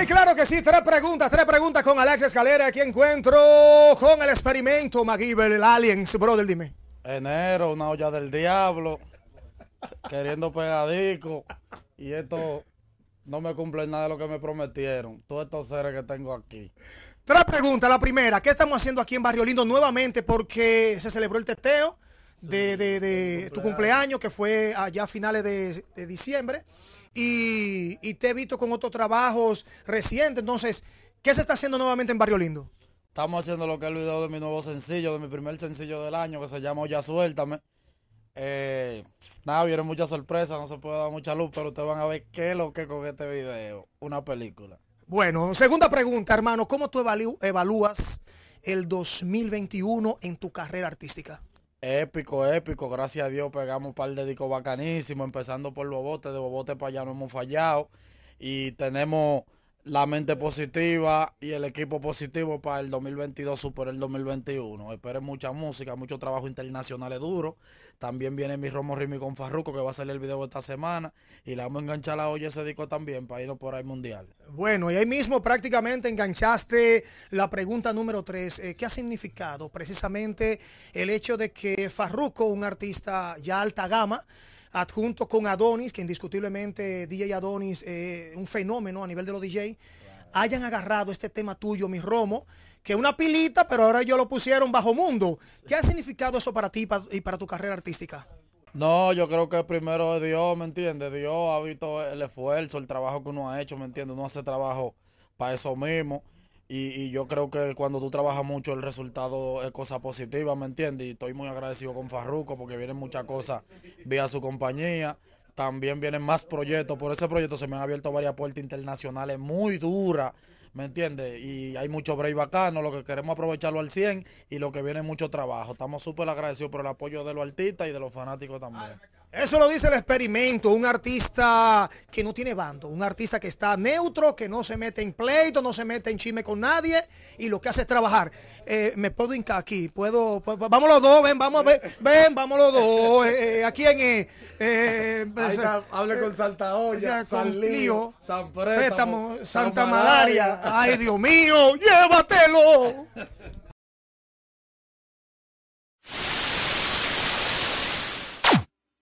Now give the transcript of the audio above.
Ay, claro que sí, tres preguntas, tres preguntas con Alex Escalera. Aquí encuentro con el experimento McGibber, el Aliens, brother, dime. Enero, una olla del diablo, queriendo pegadico. Y esto no me cumple nada de lo que me prometieron. Todos estos seres que tengo aquí. Tres preguntas. La primera, ¿qué estamos haciendo aquí en Barrio Lindo nuevamente? Porque se celebró el testeo de, de, tu cumpleaños, que fue allá a finales de, diciembre, y, te he visto con otros trabajos recientes. Entonces, ¿qué se está haciendo nuevamente en Barrio Lindo? Estamos haciendo lo que es el video de mi nuevo sencillo, de mi primer sencillo del año, que se llama Ya Suéltame. Eh, nada, vieron muchas sorpresas, no se puede dar mucha luz, pero ustedes van a ver qué es lo que con este video, una película. Bueno, segunda pregunta, hermano, ¿cómo tú evalúas el 2021 en tu carrera artística? Épico, épico, gracias a Dios pegamos un par de discos bacanísimos, empezando por Bobote, de Bobote para allá no hemos fallado y tenemos la mente positiva y el equipo positivo para el 2022 superar el 2021. Esperen mucha música, mucho trabajo internacional es duro. También viene mi Romo Rimi con Farruco, que va a salir el video esta semana. Y le vamos a enganchar a Oye ese disco también para irnos por ahí mundial. Bueno, y ahí mismo prácticamente enganchaste la pregunta número 3. Eh, ¿Qué ha significado precisamente el hecho de que Farruco, un artista ya alta gama, adjunto con Adonis, que indiscutiblemente DJ Adonis, eh, un fenómeno a nivel de los DJ, hayan agarrado este tema tuyo, mi Romo, que una pilita, pero ahora ellos lo pusieron bajo mundo. ¿Qué ha significado eso para ti y para tu carrera artística? No, yo creo que primero Dios, ¿me entiendes? Dios ha visto el esfuerzo, el trabajo que uno ha hecho, ¿me entiendes? Uno hace trabajo para eso mismo. Y, yo creo que cuando tú trabajas mucho el resultado es cosa positiva, ¿me entiendes? Y estoy muy agradecido con Farruco porque vienen muchas cosas vía su compañía. También vienen más proyectos. Por ese proyecto se me han abierto varias puertas internacionales muy duras, ¿me entiendes? Y hay mucho break bacano, lo que queremos aprovecharlo al 100 y lo que viene mucho trabajo. Estamos súper agradecidos por el apoyo de los artistas y de los fanáticos también. Eso lo dice el experimento, un artista que no tiene bando, un artista que está neutro, que no se mete en pleito, no se mete en chisme con nadie y lo que hace es trabajar. Eh, me puedo hincar aquí, puedo, vamos los dos, ven, vamos, a ver, ven vamos los dos. ¿A quién es? hable con Santa Olla, San, Lío, San Santa Malaria. Ay, Dios mío, llévatelo.